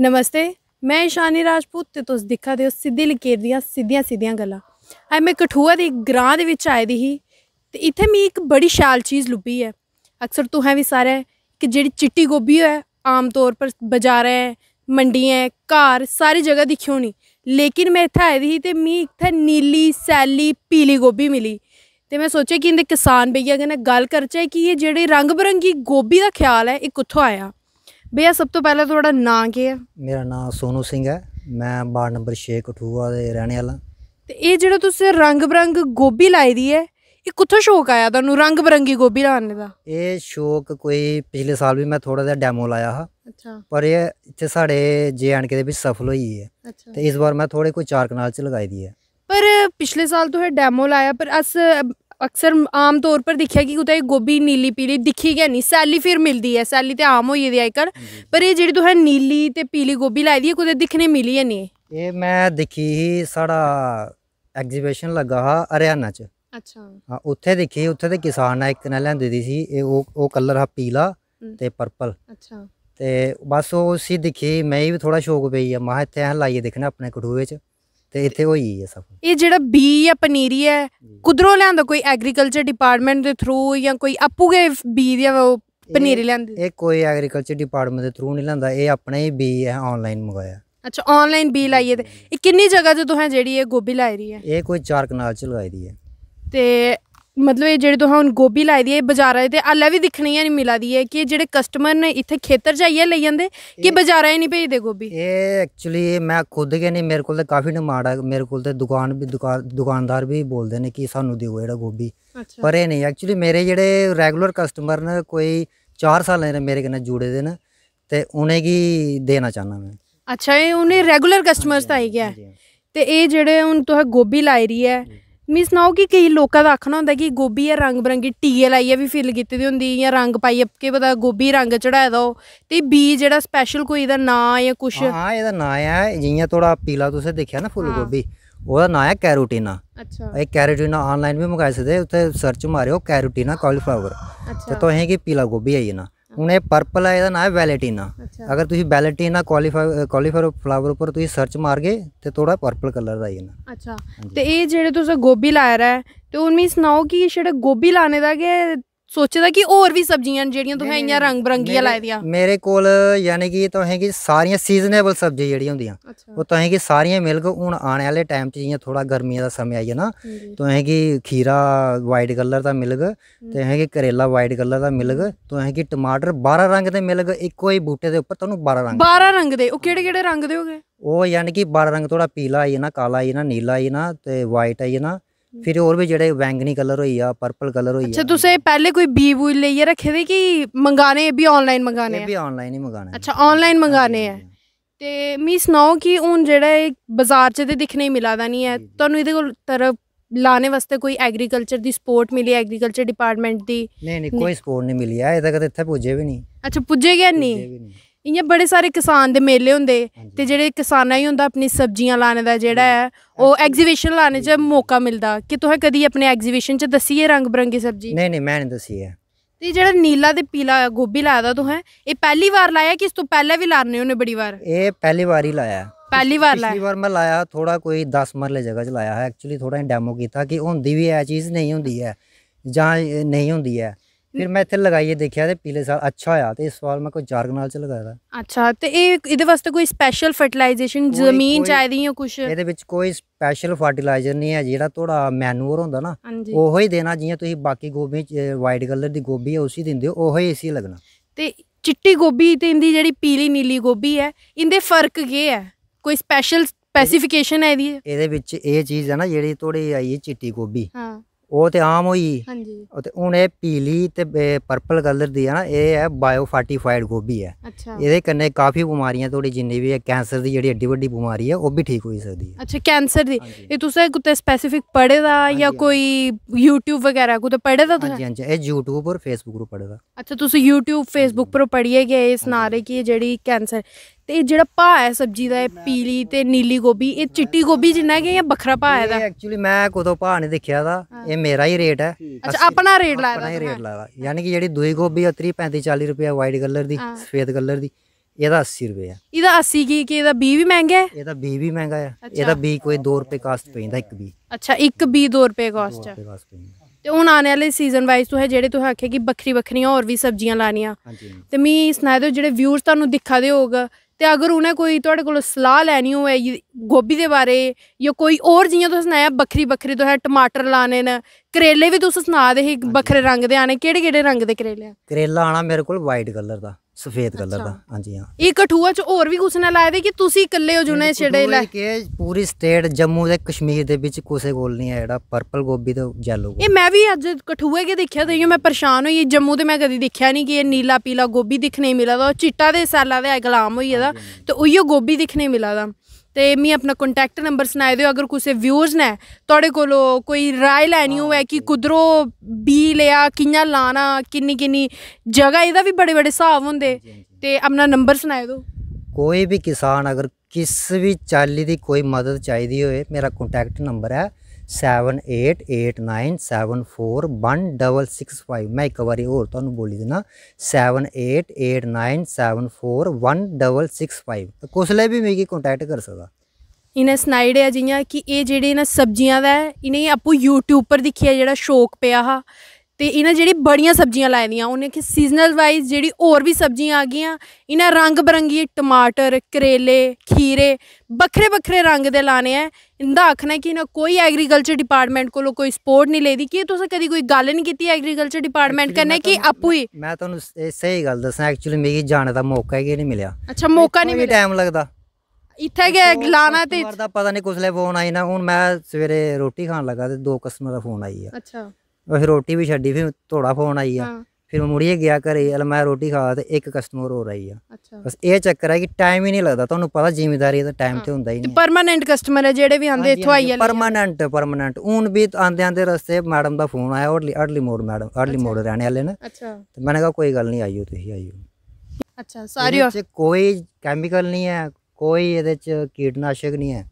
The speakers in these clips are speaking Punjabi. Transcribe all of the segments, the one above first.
ਨਮਸਤੇ ਮੈਂ ਇਸ਼ਾਨੀ ਰਾਜਪੂਤ ਤੇ ਤੁਸੀਂ ਦਿਖਾ ਦਿਓ ਸਿੱਧੀ ਲਕੀਰ ਦੀਆਂ ਸਿੱਧੀਆਂ ਸਿੱਧੀਆਂ ਗੱਲਾਂ ਅੱਜ ਮੈਂ ਕਠੂਆ ਦੇ ਗ੍ਰਾਂ ਦੇ ਵਿੱਚ ਆਈ ਦੀ ਹੀ ਤੇ ਇੱਥੇ ਮੀ ਇੱਕ ਬੜੀ ਸ਼ਾਲ ਚੀਜ਼ ਲੁੱਭੀ ਹੈ ਅਕਸਰ ਤੂੰ ਹੈ ਵੀ ਸਾਰੇ ਕਿ ਜਿਹੜੀ ਚਿੱਟੀ ਗੋਭੀ ਹੈ ਆਮ ਤੌਰ ਪਰ ਬਾਜ਼ਾਰਾਂ ਮੰਡੀਆਂ ਘਰ ਸਾਰੀ ਜਗ੍ਹਾ ਦਿਖੀ ਹੋਣੀ ਲੇਕਿਨ ਮੈਂ ਇੱਥੇ ਆਈ ਦੀ ਤੇ ਮੀ ਇੱਥੇ ਨੀਲੀ ਸੈਲੀ ਪੀਲੀ ਗੋਭੀ ਮਿਲੀ ਤੇ ਮੈਂ ਸੋਚਿਆ ਕਿ ਇਹਦੇ ਕਿਸਾਨ ਬਈਆ ਨਾਲ ਗੱਲ ਕਰਚਾ ਕਿ ਇਹ ਜਿਹੜੇ ਰੰਗ ਬਰੰਗੀ ਗੋਭੀ ਦਾ ਖਿਆਲ ਹੈ ਇਹ ਕਿੱਥੋਂ ਆਇਆ ਬਈਆ ਸਭ ਤੋਂ ਪਹਿਲਾਂ ਤੁਹਾਡਾ ਨਾਂ ਕੀ ਹੈ ਮੇਰਾ ਨਾਂ ਸੋਨੂ ਸਿੰਘ ਹੈ ਮੈਂ ਵਾਰਡ ਨੰਬਰ 6 ਕਠੂਆ ਦੇ ਰਹਿਣ ਵਾਲਾ ਤੇ ਇਹ ਜਿਹੜਾ ਤੁਸੀਂ ਰੰਗ ਬਰੰਗ ਗੋਭੀ ਲਾਈ ਦੀ ਹੈ ਇਹ ਕਿੱਥੋਂ ਸ਼ੌਕ ਆਇਆ ਤੁਹਾਨੂੰ ਰੰਗ ਬਰੰਗੀ ਗੋਭੀ ਲਾਉਣ ਦਾ ਇਹ ਸ਼ੌਕ ਕੋਈ ਪਿਛਲੇ ਸਾਲ ਵੀ ਮੈਂ ਥੋੜਾ ਜਿਹਾ ਡੈਮੋ ਲਾਇਆ ਹਾਂ ਅੱਛਾ ਪਰ ਇਹ ਇੱਥੇ ਸਾਡੇ ਜੇ ਐਂਡ ਕੇ ਦੇ ਵਿੱਚ ਸਫਲ ਹੋਈ ਹੈ ਤੇ ਇਸ ਵਾਰ ਮੈਂ ਥੋੜੇ ਕੋਈ ਚਾਰ ਕਨਾਲ ਚ ਲਗਾਈ ਦੀ ਹੈ ਪਰ ਪਿਛਲੇ ਸਾਲ ਤੋਂ ਇਹ ਡੈਮੋ ਲਾਇਆ ਪਰ ਅਸ अक्सर आम तौर पर दिक्खेआ कि कुतै गोभी नीली पीली दिक्खी गै निं सैल्ली फिर मिलदी ऐ सैल्ली ते आम होई गेदी अजकल पर एह् जेह्ड़ी तुसें नीली ते पीली गोभी लाई दी कुतै दिक्खने मिली ऐ निं एह् में दिक्खी ही साढ़ा एग्जीबिशन लग्गा हा हरियाणा च अच्छा उत्थै दिक्खी उत्थै ते किसान ने इक ने लेआंदी दी सी एह् ओह् कलर हा पीला ते पर्पल अच्छा ते बस ओह् उसी दिक्खी मिगी बी थोह्ड़ा शौक पेई गेआ महां इत्थै असें लाइयै दिक्खने अपने कठुए च ਤੇ ਇੱਥੇ ਹੋਈ ਹੈ ਸਭ ਇਹ ਜਿਹੜਾ ਬੀ ਜਾਂ ਪਨੀਰੀ ਹੈ ਕੁਦਰੋਂ ਲਿਆਂਦਾ ਕੋਈ ਐਗਰੀਕਲਚਰ ਡਿਪਾਰਟਮੈਂਟ ਦੇ ਥਰੂ ਜਾਂ ਕੋਈ ਆਪੂ ਗਏ ਬੀ ਦੀ ਉਹ ਪਨੀਰੀ ਲੈਂਦੇ ਇਹ ਕੋਈ ਐਗਰੀਕਲਚਰ ਡਿਪਾਰਟਮੈਂਟ ਦੇ ਥਰੂ ਨਹੀਂ ਲਿਆਂਦਾ ਇਹ ਆਪਣੇ ਹੀ ਬੀ ਹੈ ਆਨਲਾਈਨ ਮੰਗਾਇਆ ਅੱਛਾ ਆਨਲਾਈਨ ਬੀ ਲਾਈਏ ਤੇ ਇਹ ਕਿੰਨੀ ਜਗ੍ਹਾ ਤੇ ਤੁਸੀਂ ਜਿਹੜੀ ਇਹ ਗੋਭੀ ਲਾਈ ਰਹੀ ਹੈ ਇਹ ਕੋਈ ਚਾਰ ਕਨਾਲ ਚ ਲਗਾਈ ਦੀ ਹੈ ਤੇ ਮਤਲਬ ਇਹ ਜਿਹੜੇ ਤੁਹਾਨੂੰ ਗੋਭੀ ਲਾਈ ਦੀ ਹੈ ਬਾਜ਼ਾਰਾਂ 'ਚ ਤੇ ਆਲਾ ਵੀ ਦਿਖਣੀ ਨਹੀਂ ਮਿਲਾ ਦੀ ਹੈ ਕਿ ਜਿਹੜੇ ਕਸਟਮਰ ਨੇ ਇੱਥੇ ਖੇਤਰ ਜਾਈਏ ਲਈ ਜਾਂਦੇ ਕਿ ਬਾਜ਼ਾਰਾਂ ਹੀ ਨਹੀਂ ਭੇਜਦੇ ਗੋਭੀ ਇਹ ਐਕਚੁਅਲੀ ਮੈਂ ਖੁਦ ਕੇ ਨਹੀਂ ਮੇਰੇ ਕੋਲ ਤਾਂ ਕਾਫੀ ਨਾ ਹੈ ਮੇਰੇ ਕੋਲ ਤੇ ਦੁਕਾਨ ਵੀ ਦੁਕਾਨਦਾਰ ਵੀ ਬੋਲਦੇ ਨੇ ਕਿ ਸਾਨੂੰ ਦਿਓ ਜਿਹੜਾ ਗੋਭੀ ਪਰ ਇਹ ਨਹੀਂ ਐਕਚੁਅਲੀ ਮੇਰੇ ਜਿਹੜੇ ਰੈਗੂਲਰ ਕਸਟਮਰ ਨੇ ਕੋਈ 4 ਸਾਲ ਨੇ ਮੇਰੇ ਕਨੇ ਜੁੜੇ ਦੇ ਨੇ ਤੇ ਉਹਨੇ ਕੀ ਦੇਣਾ ਚਾਹਨਾ ਮੈਂ ਅੱਛਾ ਇਹ ਉਹਨੇ ਰੈਗੂਲਰ ਕਸਟਮਰਸ ਤਾਂ ਆਈ ਗਿਆ ਤੇ ਇਹ ਜਿਹੜੇ ਹੁਣ ਤੁਹਾ ਗੋਭੀ ਲਾਈ ਰਹੀ ਹੈ ਮਿਸ ਸੁਣਾਓ ਕਿ ਕਈ ਲੋਕਾਂ ਦਾ ਆਖਣਾ ਹੁੰਦਾ ਕਿ ਗੋਭੀ ਇਹ ਰੰਗ ਬਰੰਗੀ ਟੀਏ ਆ ਵੀ ਫਿਲ ਕੀਤੀ ਦੀ ਹੁੰਦੀ ਜਾਂ ਰੰਗ ਪਾਈ ਕਿ ਪਤਾ ਗੋਭੀ ਰੰਗ ਚੜਾਇਆ ਦੋ ਤੇ ਬੀ ਜਿਹੜਾ ਸਪੈਸ਼ਲ ਕੋਈ ਦਾ ਨਾਂ ਜਾਂ ਕੁਝ ਹਾਂ ਇਹਦਾ ਨਾਂ ਹੈ ਜਿਵੇਂ ਥੋੜਾ ਪੀਲਾ ਤੁਸੀਂ ਦੇਖਿਆ ਨਾ ਫੁੱਲ ਗੋਭੀ ਉਹਦਾ ਨਾਂ ਹੈ ਕੈਰੋਟੀਨਾ ਅੱਛਾ ਇਹ ਕੈਰੋਟੀਨਾ ਆਨਲਾਈਨ ਵੀ ਮੰਗਾ ਸਕਦੇ ਉੱਥੇ ਸਰਚ ਮਾਰਿਓ ਕੈਰੋਟੀਨਾ ਕਾਲੀਫਲਾਵਰ ਤੇ ਤੋਂ ਹੈ ਕਿ ਪੀਲਾ ਗੋਭੀ ਆਈ ਨਾ ਹੁਣ ਇਹ ਪਰਪਲ ਹੈ ਇਹਦਾ ਨਾਮ ਹੈ ਵੈਲੇਟੀਨਾ ਅਗਰ ਤੁਸੀਂ ਵੈਲੇਟੀਨਾ ਕੁਆਲੀਫਾਈ ਕੁਆਲੀਫਾਇਰ ਫਲਾਵਰ ਉੱਪਰ ਤੁਸੀਂ ਸਰਚ ਮਾਰਗੇ ਤੇ ਥੋੜਾ ਪਰਪਲ ਕਲਰ ਦਾ ਹੀ ਨਾ ਅੱਛਾ ਤੇ ਇਹ ਜਿਹੜੇ ਤੁਸੀਂ ਗੋਭੀ ਲਾਇਆ ਹੈ ਤੇ ਹੁਣ ਮੈਂ ਨਾਓ ਕਿ ਜਿਹੜਾ ਗੋਭੀ ਲਾਣੇ ਦਾ ਕਿ ਸੋਚਦਾ ਕਿ ਹੋਰ ਵੀ ਸਬਜ਼ੀਆਂ ਜਿਹੜੀਆਂ ਤੁਸੀਂ ਇੰਨੀਆਂ ਰੰਗ ਬਰੰਗੀਆਂ ਲਾਈ ਦੀਆਂ ਮੇਰੇ ਕੋਲ ਯਾਨੀ ਕਿ ਤੁਸੀਂ ਕਿ ਸਾਰੀਆਂ ਸੀਜ਼ਨੇਬਲ ਸਬਜ਼ੀ ਜਿਹੜੀਆਂ ਹੁੰਦੀਆਂ ਉਹ ਤੁਸੀਂ ਕਿ ਸਾਰੀਆਂ ਮਿਲ ਕੇ ਹੁਣ ਆਉਣ ਵਾਲੇ ਟਾਈਮ 'ਚ ਜਿਹੜੀਆਂ ਥੋੜਾ ਗਰਮੀਆਂ ਦਾ ਸਮੇਂ ਆਈ ਹੈ ਨਾ ਤੁਸੀਂ ਕਿ ਖੀਰਾ ਵਾਈਟ ਕਲਰ ਦਾ ਮਿਲਗ ਤੇ ਹੈ ਕਿ ਕਰੇਲਾ ਵਾਈਟ ਕਲਰ ਦਾ ਮਿਲਗ ਤੁਸੀਂ ਕਿ ਟਮਾਟਰ 12 ਰੰਗ ਦੇ ਮਿਲਗ ਇੱਕੋ ਹੀ ਬੂਟੇ ਦੇ ਉੱਪਰ ਤੁਹਾਨੂੰ 12 ਰੰਗ 12 ਰੰਗ ਦੇ ਉਹ ਕਿਹੜੇ ਕਿਹੜੇ ਰੰਗ ਦੇ ਹੋਗੇ ਉਹ ਯਾਨੀ ਕਿ 12 ਰੰਗ ਥੋੜਾ ਪੀਲਾ ਆਈ ਹੈ ਨਾ ਕਾਲਾ ਆਈ ਹੈ ਨਾ ਨੀਲਾ ਆਈ ਹੈ ਨਾ ਤੇ ਵਾਈਟ ਆਈ ਹੈ ਨਾ ਫਿਰ ਹੋਰ ਵੀ ਜਿਹੜੇ ਵੈਂਗਨੀ ਕਲਰ ਹੋਈ ਆ ਪਰਪਲ ਕਲਰ ਹੋਈ ਆ ਅੱਛਾ ਤੁਸੀਂ ਪਹਿਲੇ ਕੋਈ ਬੀ ਬੂਲ ਲਈਏ ਰੱਖੇ ਦੇ ਕਿ ਮੰਗਾਣੇ ਵੀ ਆਨਲਾਈਨ ਮੰਗਾਣੇ ਆ ਵੀ ਆਨਲਾਈਨ ਹੀ ਮੰਗਾਣੇ ਅੱਛਾ ਆਨਲਾਈਨ ਮੰਗਾਣੇ ਆ ਤੇ ਮੀ ਸਨੋ ਕਿ ਉਹ ਜਿਹੜਾ ਬਾਜ਼ਾਰ ਚ ਤੇ ਦਿਖਣੇ ਮਿਲਦਾ ਨਹੀਂ ਹੈ ਤੁਹਾਨੂੰ ਇਹਦੇ ਕੋਲ ਤਰਫ ਲਾਣੇ ਵਾਸਤੇ ਕੋਈ ਐਗਰੀਕਲਚਰ ਦੀ ਸਪੋਰਟ ਮਿਲੀ ਐਗਰੀਕਲਚਰ ਡਿਪਾਰਟਮੈਂਟ ਦੀ ਨਹੀਂ ਨਹੀਂ ਕੋਈ ਸਪੋਰਟ ਨਹੀਂ ਮਿਲੀ ਆ ਇਹ ਤਾਂ ਕਦੇ ਇੱਥੇ ਪੁੱਜੇ ਵੀ ਨਹੀਂ ਅੱਛਾ ਪੁੱਜੇ ਗਿਆ ਨਹੀਂ ਇੰਨੇ ਬੜੇ ਸਾਰੇ ਕਿਸਾਨ ਦੇ ਮੇਲੇ ਹੁੰਦੇ ਤੇ ਜਿਹੜੇ ਕਿਸਾਨਾਂ ਹੀ ਹੁੰਦਾ ਆਪਣੀ ਸਬਜ਼ੀਆਂ ਲਾਣ ਦਾ ਜਿਹੜਾ ਹੈ ਉਹ ਐਗਜ਼ੀਬਿਸ਼ਨ ਲਾਣ 'ਚ ਮੌਕਾ ਮਿਲਦਾ ਕਿ ਤੁਸੀਂ ਕਦੀ ਆਪਣੇ ਐਗਜ਼ੀਬਿਸ਼ਨ 'ਚ ਦਸੀਏ ਰੰਗ ਬਰੰਗੀ ਸਬਜ਼ੀ ਨਹੀਂ ਨਹੀਂ ਮੈਂ ਨਹੀਂ ਦਸੀ ਹੈ ਤੇ ਜਿਹੜਾ ਨੀਲਾ ਤੇ ਪੀਲਾ ਗੋਭੀ ਲਾਇਆ ਹੈ ਇਹ ਪਹਿਲੀ ਵਾਰ ਲਾਇਆ ਕਿ ਇਸ ਤੋਂ ਪਹਿਲਾਂ ਵੀ ਲਾਣੇ ਉਹਨੇ ਬੜੀ ਵਾਰ ਇਹ ਪਹਿਲੀ ਵਾਰ ਹੀ ਲਾਇਆ ਪਹਿਲੀ ਵਾਰ ਲਾਇਆ ਪਹਿਲੀ ਵਾਰ ਮੈਂ ਲਾਇਆ ਥੋੜਾ ਕੋਈ 10 ਮਰਲੇ ਜਗ੍ਹਾ 'ਚ ਲਾਇਆ ਹੈ ਐਕਚੁਅਲੀ ਥੋੜਾ ਹੀ ਡੈਮੋ ਕੀਤਾ ਕਿ ਹੁੰਦੀ ਵੀ ਇਹ ਚੀਜ਼ ਨਹੀਂ ਹੁੰਦੀ ਹੈ ਜਾਂ ਨਹੀਂ ਹੁੰਦੀ ਹੈ ਫਿਰ ਮੈਂ ਇੱਥੇ ਲਗਾਈਏ ਦੇਖਿਆ ਤੇ ਪਿਛਲੇ ਸਾਲ ਅੱਛਾ ਆਇਆ ਤੇ ਇਸ ਸਾਲ ਮੈਂ ਕੋਈ ਜਾਰਗ ਨਾਲ ਚ ਲਗਾਇਆ ਅੱਛਾ ਤੇ ਇਹ ਇਹਦੇ ਵਾਸਤੇ ਕੋਈ ਸਪੈਸ਼ਲ ਫਰਟੀਲਾਈਜੇਸ਼ਨ ਜ਼ਮੀਨ ਚਾਹੀਦੀ ਹੈ ਕੁਝ ਇਹਦੇ ਵਿੱਚ ਕੋਈ ਸਪੈਸ਼ਲ ਫਰਟੀਲਾਈਜ਼ਰ ਨਹੀਂ ਹੈ ਜਿਹੜਾ ਥੋੜਾ ਮੈਨੂਅਰ ਹੁੰਦਾ ਨਾ ਉਹੋ ਹੀ ਦੇਣਾ ਜਿਵੇਂ ਤੁਸੀਂ ਬਾਕੀ ਗੋਭੀ ਚ ਵਾਈਟ ਕਲਰ ਦੀ ਗੋਭੀ ਹੈ ਉਸੇ ਦਿੰਦੇ ਹੋ ਉਹੋ ਹੀ ਇਸੇ ਲੱਗਣਾ ਤੇ ਚਿੱਟੀ ਗੋਭੀ ਤੇ ਇਹਦੀ ਜਿਹੜੀ ਪੀਲੀ ਨੀਲੀ ਗੋਭੀ ਹੈ ਇਹਦੇ ਫਰਕ ਕੀ ਹੈ ਕੋਈ ਸਪੈਸ਼ਲ ਸਪੈਸੀਫਿਕੇਸ਼ਨ ਹੈ ਇਹਦੀ ਇਹਦੇ ਵਿੱਚ ਇਹ ਚੀਜ਼ ਹੈ ਨਾ ਜਿਹੜੀ ਥੋੜੀ ਆਈ ਹੈ ਚਿੱਟੀ ਗੋਭੀ ਹਾਂ ਉਹ ਤੇ ਆਮ ਹੋਈ ਹਾਂਜੀ ਤੇ ਹੁਣ ਇਹ ਪੀਲੀ ਤੇ ਪਰਪਲ ਕਲਰ ਦੀ ਹੈ ਨਾ ਇਹ ਹੈ ਬਾਇਓ ਫਾਰਟੀਫਾਈਡ ਗੋਭੀ ਹੈ ਅੱਛਾ ਇਹਦੇ ਕੰਨੇ ਕਾਫੀ ਬਿਮਾਰੀਆਂ ਤੁਹਾਡੀ ਜਿੰਨੀ ਵੀ ਹੈ ਕੈਂਸਰ ਦੀ ਜਿਹੜੀ ਏਡੀ ਵੱਡੀ ਬਿਮਾਰੀ ਹੈ ਉਹ ਵੀ ਠੀਕ ਹੋਈ ਸਕਦੀ ਹੈ ਅੱਛਾ ਕੈਂਸਰ ਦੀ ਇਹ ਤੁਸੀਂ ਕੋਈ ਸਪੈਸੀਫਿਕ ਪੜੇ ਦਾ ਜਾਂ ਕੋਈ YouTube ਵਗੈਰਾ ਕੋਈ ਪੜੇ ਦਾ ਹਾਂਜੀ ਹਾਂਜੀ ਇਹ YouTube ਔਰ Facebook ਉਪਰ ਪੜੇ ਦਾ ਅੱਛਾ ਤੁਸੀਂ YouTube Facebook ਪਰ ਪੜੀਏ ਗਏ ਇਸ ਨਾਰੇ ਕੀ ਜਿਹੜੀ ਕੈਂਸਰ ਤੇ ਇਹ ਜਿਹੜਾ ਭਾ ਹੈ ਸਬਜ਼ੀ ਦਾ ਇਹ ਪੀਲੀ ਤੇ ਨੀਲੀ ਗੋਭੀ ਇਹ ਚਿੱਟੀ ਗੋਭੀ ਜਿੰਨਾ ਕਿ ਇਹ ਵੱਖਰਾ ਭਾ ਹੈ ਦਾ ਐਕਚੁਅਲੀ ਮੈਂ ਕੋਦੋਂ ਭਾ ਨਹੀਂ ਦੇਖਿਆ ਦਾ ਇਹ ਮੇਰਾ ਹੀ ਰੇਟ ਹੈ ਅੱਛਾ ਆਪਣਾ ਰੇਟ ਲਾਇਆ ਆਪਣਾ ਹੀ ਰੇਟ ਲਾਇਆ ਯਾਨੀ ਕਿ ਜਿਹੜੀ ਦੂਈ ਗੋਭੀ ਉਤਰੀ 35 40 ਰੁਪਏ ਵਾਈਟ ਕਲਰ ਦੀ ਸਫੇਦ ਕਲਰ ਦੀ ਇਹਦਾ 80 ਰੁਪਏ ਆ ਇਹਦਾ 80 ਕੀ ਕਿ ਇਹਦਾ 20 ਵੀ ਮਹਿੰਗਾ ਹੈ ਇਹਦਾ 20 ਵੀ ਮਹਿੰਗਾ ਆ ਇਹਦਾ 20 ਕੋਈ 2 ਰੁਪਏ ਕਾਸਟ ਪੈਂਦਾ ਇੱਕ ਵੀ ਅੱਛਾ ਇੱਕ ਵੀ 2 ਰੁਪਏ ਕਾਸਟ ਆ ਤੇ ਹੁਣ ਆਉਣ ਵਾਲੇ ਸੀਜ਼ਨ ਵਾਈਜ਼ ਤੋਂ ਹੈ ਜਿਹੜੇ ਤੁਸੀਂ ਆਖੇ ਕਿ ਬੱਖਰੀ ਬੱਖਰੀਆਂ ਹੋਰ ਵੀ ਸਬਜ਼ੀਆਂ ਲਾਣੀਆਂ ਤੇ ਮੀ ਸੁਣਾਇਦੇ ਜਿਹੜੇ ਵਿਊਅਰਸ ਤੁਹਾਨੂੰ ਦਿਖਾ ਦੇ ਹੋਗਾ ਤੇ ਅਗਰ ਉਹਨੇ ਕੋਈ ਤੁਹਾਡੇ ਕੋਲ ਸਲਾਹ ਲੈਣੀ ਹੋਵੇ ਗੋਭੀ ਦੇ ਬਾਰੇ ਜਾਂ ਕੋਈ ਹੋਰ ਜੀਆਂ ਤੁਸੀਂ ਸੁਣਾਇਆ ਬੱਕਰੀ ਬੱਕਰੀ ਤੋਂ ਹੈ ਟਮਾਟਰ ਲਾਣੇ ਨੇ ਕਰੇਲੇ ਵੀ ਤੁਸੀਂ ਸੁਣਾ ਦੇ ਹੀ ਬਖਰੇ ਰੰਗ ਦੇ ਆਣੇ ਕਿਹੜੇ ਕਿਹੜੇ ਰੰਗ ਦੇ ਕਰੇਲੇ ਆ ਕਰੇਲਾ ਆਣਾ ਮੇਰੇ ਕੋਲ ਵਾਈਟ ਕਲਰ ਦਾ ਸਫੇਦ ਕਲਰ ਦਾ ਹਾਂਜੀ ਹਾਂ ਇਹ ਕਠੂਆ ਚ ਹੋਰ ਵੀ ਕੁਛ ਨਾ ਲਾਇਆ ਦੇ ਕਿ ਤੁਸੀਂ ਇਕੱਲੇ ਹੋ ਜੁਨੇ ਛੜੇ ਲੈ ਕਿ ਪੂਰੀ ਸਟੇਟ ਜੰਮੂ ਤੇ ਕਸ਼ਮੀਰ ਦੇ ਵਿੱਚ ਕੋਸੇ ਕੋਲ ਨਹੀਂ ਹੈ ਜਿਹੜਾ ਪਰਪਲ ਗੋਭੀ ਤੇ ਜੈਲੋ ਇਹ ਮੈਂ ਵੀ ਅੱਜ ਕਠੂਏ ਕੇ ਦੇਖਿਆ ਤੇ ਮੈਂ ਪਰੇਸ਼ਾਨ ਹੋਈ ਜੰਮੂ ਤੇ ਮੈਂ ਕਦੀ ਦੇਖਿਆ ਨਹੀਂ ਕਿ ਇਹ ਨੀਲਾ ਪੀਲਾ ਗੋਭੀ ਦਿਖਨੇ ਮਿਲਦਾ ਚਿੱਟਾ ਦੇ ਸਾਲਾ ਦੇ ਗੁਲਾਮ ਹੋਈ ਇਹਦਾ ਤੇ ਉਹੀਓ ਗੋਭੀ ਦਿਖਨੇ ਮਿਲਦਾ ਤੇ ਮੈਂ ਆਪਣਾ ਕੰਟੈਕਟ ਨੰਬਰ ਸੁਣਾ ਦਿਓ ਅਗਰ ਕੋਈ ਵਿਊਜ਼ ਨੇ ਤੁਹਾਡੇ ਕੋਲ ਕੋਈ ਰਾਏ ਲੈਣੀ ਹੋਵੇ ਕਿ ਕੁਦਰੋ ਬੀ ਲਿਆ ਕਿੰਨਾ ਲਾਣਾ ਕਿੰਨੀ ਕਿੰਨੀ ਜਗ੍ਹਾ ਇਹਦਾ ਵੀ ਬੜੇ ਬੜੇ ਹਿਸਾਬ ਹੁੰਦੇ ਤੇ ਆਪਣਾ ਨੰਬਰ ਸੁਣਾ ਦਿਓ ਕੋਈ ਵੀ ਕਿਸਾਨ ਅਗਰ ਕਿਸ ਵੀ ਚਾਲੀ ਦੀ ਕੋਈ ਮਦਦ ਚਾਹੀਦੀ ਹੋਵੇ ਮੇਰਾ ਕੰਟੈਕਟ ਨੰਬਰ ਹੈ 0917 7889741665 ਮੈਂ ਇੱਕ ਵਾਰੀ ਹੋਰ ਤੁਹਾਨੂੰ ਬੋਲੀ ਦਿੰਦਾ 7889741665 ਕੋਸ ਲੈ ਵੀ ਮੇਗੀ ਕੰਟੈਕਟ ਕਰ ਸਕਦਾ ਇਹਨਾਂ ਸਨਾਈਡ ਹੈ ਜੀਆਂ ਕਿ ਇਹ ਜਿਹੜੇ ਨਾ ਸਬਜ਼ੀਆਂ ਵੈ ਇਹਨੇ ਆਪੂ YouTube ਪਰ ਦਿਖਿਆ ਜਿਹੜਾ ਸ਼ੌਕ ਪਿਆ ਹਾ ਤੇ ਇਹਨਾਂ ਜਿਹੜੀ ਬੜੀਆਂ ਸਬਜ਼ੀਆਂ ਲਾਈ ਦੀਆਂ ਉਹਨੇ ਕਿ ਸੀਜ਼ਨਲ ਵਾਈਜ਼ ਜਿਹੜੀ ਹੋਰ ਵੀ ਸਬਜ਼ੀਆਂ ਆ ਗਈਆਂ ਇਹਨਾਂ ਰੰਗ ਬਰੰਗੀ ਟਮਾਟਰ ਕਰੇਲੇ ਖੀਰੇ ਵੱਖਰੇ ਵੱਖਰੇ ਰੰਗ ਦੇ ਲਾਣੇ ਆ ਇਹਦਾ ਆਖਣਾ ਕਿ ਇਹਨਾਂ ਕੋਈ ਐਗਰੀਕਲਚਰ ਡਿਪਾਰਟਮੈਂਟ ਕੋਲੋਂ ਕੋਈ ਸਪੋਰਟ ਨਹੀਂ ਲਈਦੀ ਕਿ ਤੁਸੀਂ ਕਦੀ ਕੋਈ ਗੱਲ ਨਹੀਂ ਕੀਤੀ ਐਗਰੀਕਲਚਰ ਡਿਪਾਰਟਮੈਂਟ ਕਰਨੇ ਕਿ ਆਪੂ ਹੀ ਮੈਂ ਤੁਹਾਨੂੰ ਸਹੀ ਗੱਲ ਦੱਸਾਂ ਐਕਚੁਅਲੀ ਮੇਰੀ ਜਾਣ ਦਾ ਮੌਕਾ ਹੀ ਨਹੀਂ ਮਿਲਿਆ ਅੱਛਾ ਮੌਕਾ ਨਹੀਂ ਮਿਲਿਆ ਟਾਈਮ ਲੱਗਦਾ ਇੱਥੇ ਗਿਆ ਲਾਣਾ ਤੇ ਪਤਾ ਨਹੀਂ ਕੁਸਲੇ ਫੋਨ ਆਈ ਨਾ ਹੁਣ ਮੈਂ ਸਵੇਰੇ ਰੋਟੀ ਖਾਣ ਲੱਗਾ ਤੇ ਦੋ ਕਸਮਾਂ ਦਾ ਫੋਨ ਆਈ ਆ ਅੱਛਾ ਉਹ ਰੋਟੀ ਵੀ ਛੱਡੀ ਫਿਰ ਥੋੜਾ ਫੋਨ ਆਈ ਆ ਫਿਰ ਮੁੜੀਏ ਗਿਆ ਘਰੇ ਅਲ ਮੈਂ ਰੋਟੀ ਖਾ ਤੇ ਇੱਕ ਕਸਟਮਰ ਹੋ ਰਹੀ ਆ ਬਸ ਇਹ ਚੱਕਰ ਹੈ ਕਿ ਟਾਈਮ ਹੀ ਨਹੀਂ ਲੱਗਦਾ ਤੁਹਾਨੂੰ ਪਤਾ ਜ਼ਿੰਮੇਵਾਰੀ ਦਾ ਟਾਈਮ ਤੇ ਹੁੰਦਾ ਹੀ ਨਹੀਂ ਪਰਮਾਨੈਂਟ ਕਸਟਮਰ ਹੈ ਜਿਹੜੇ ਵੀ ਆਂਦੇ ਇੱਥੋਂ ਆਈ ਆ ਪਰਮਾਨੈਂਟ ਪਰਮਾਨੈਂਟ ਉਹਨ ਵੀ ਆਂਦੇ ਆਂਦੇ ਰਸਤੇ ਮੈਡਮ ਦਾ ਫੋਨ ਆਇਆ ਅਰਲੀ ਅਰਲੀ ਮੋੜ ਮੈਡਮ ਅਰਲੀ ਮੋੜ ਰਹਿਣ ਵਾਲੇ ਨੇ ਅੱਛਾ ਤੇ ਮੈਨੇ ਕਿਹਾ ਕੋਈ ਗੱਲ ਨਹੀਂ ਆਈਓ ਤੁਸੀਂ ਆਈਓ ਅੱਛਾ ਸਾਰੀ ਕੋਈ ਕੈਮੀਕਲ ਨਹੀਂ ਹੈ ਕੋਈ ਇਹਦੇ ਚ ਕੀਟਨਾਸ਼ਕ ਨਹੀਂ ਹੈ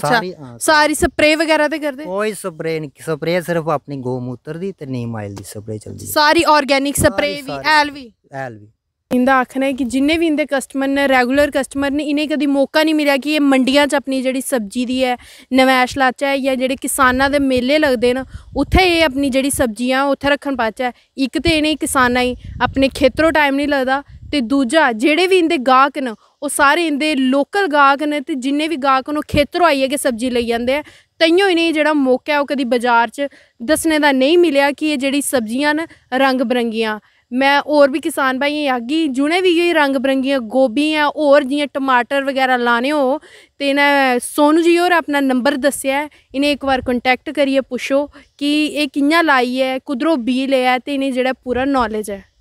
ਸਾਰੀ ਅੱਛਾ ਸਾਰੀ ਸਪਰੇ ਵਗੈਰਾ ਤੇ ਕਰਦੇ ਕੋਈ ਸਪਰੇ ਨਹੀਂ ਸਪਰੇ ਸਿਰਫ ਆਪਣੀ ਗੋਮੂਤਰ ਦੀ ਤੇ ਨੀਮ ਆਇਲ ਦੀ ਸਪਰੇ ਚਲਦੀ ਹੈ ਸਾਰੀ ਆਰਗੇਨਿਕ ਸਪਰੇ ਵੀ ਐਲ ਵੀ ਐਲ ਵੀ ਇਹਦਾ ਆਖਣਾ ਹੈ ਕਿ ਜਿੰਨੇ ਵੀ ਇਹਦੇ ਕਸਟਮਰ ਨੇ ਰੈਗੂਲਰ ਕਸਟਮਰ ਨੇ ਇਹਨੇ ਕਦੀ ਮੌਕਾ ਨਹੀਂ ਮਿਲਿਆ ਕਿ ਇਹ ਮੰਡੀਆਂ 'ਚ ਆਪਣੀ ਜਿਹੜੀ ਸਬਜ਼ੀ ਦੀ ਹੈ ਨਵੈਸ਼ ਲਾਚਾ ਹੈ ਜਾਂ ਜਿਹੜੇ ਕਿਸਾਨਾਂ ਦੇ ਮੇਲੇ ਲੱਗਦੇ ਨੇ ਉੱਥੇ ਇਹ ਆਪਣੀ ਜਿਹੜੀ ਸਬਜ਼ੀਆਂ ਉੱਥੇ ਰੱਖਣ ਪਾਚਾ ਇੱਕ ਤੇ ਇਹਨੇ ਕਿਸਾਨਾਂ ਹੀ ਆਪਣੇ ਖੇਤਰੋਂ ਟਾਈਮ ਨਹੀਂ ਲੱਗਦਾ ਤੇ ਦੂਜਾ ਜਿਹੜੇ ਵੀ ਇਹਦੇ ਗਾਹਕ ਨੇ ਉਹ ਸਾਰੇ ਇਹਦੇ ਲੋਕਲ ਗਾਹਕ ਨੇ ਤੇ ਜਿੰਨੇ ਵੀ ਗਾਹਕ ਨੂੰ ਖੇਤਰੋਂ ਆਈਏ ਕਿ ਸਬਜ਼ੀ ਲਈ ਜਾਂਦੇ ਆ ਤਈਓ ਹੀ ਨਹੀਂ ਜਿਹੜਾ ਮੌਕਾ ਉਹ ਕਦੀ ਬਾਜ਼ਾਰ 'ਚ ਦੱਸਣੇ ਦਾ ਨਹੀਂ ਮਿਲਿਆ ਕਿ ਇਹ ਜਿਹੜੀ ਸਬਜ਼ੀਆਂ ਨੇ ਰੰਗ ਬਰੰਗੀਆਂ ਮੈਂ ਹੋਰ ਵੀ ਕਿਸਾਨ ਭਾਈ ਆਗੀ ਜੁਨੇ ਵੀ ਇਹ ਰੰਗ ਬਰੰਗੀਆਂ ਗੋਭੀ ਆ ਹੋਰ ਜੀਆਂ ਟਮਾਟਰ ਵਗੈਰਾ ਲਾਣੇ ਹੋ ਤੇ ਇਹਨਾਂ ਸੋਨੂ ਜੀ ਹੋਰ ਆਪਣਾ ਨੰਬਰ ਦੱਸਿਆ ਇਹਨੇ ਇੱਕ ਵਾਰ ਕੰਟੈਕਟ ਕਰੀਏ ਪੁੱਛੋ ਕਿ ਇਹ ਕਿੰਨਾ ਲਾਈ ਹੈ ਕੁਦਰੋ ਬੀ ਲਿਆ ਤੇ ਇਹਨੇ ਜਿਹੜਾ ਪੂਰਾ ਨੌਲੇਜ ਹੈ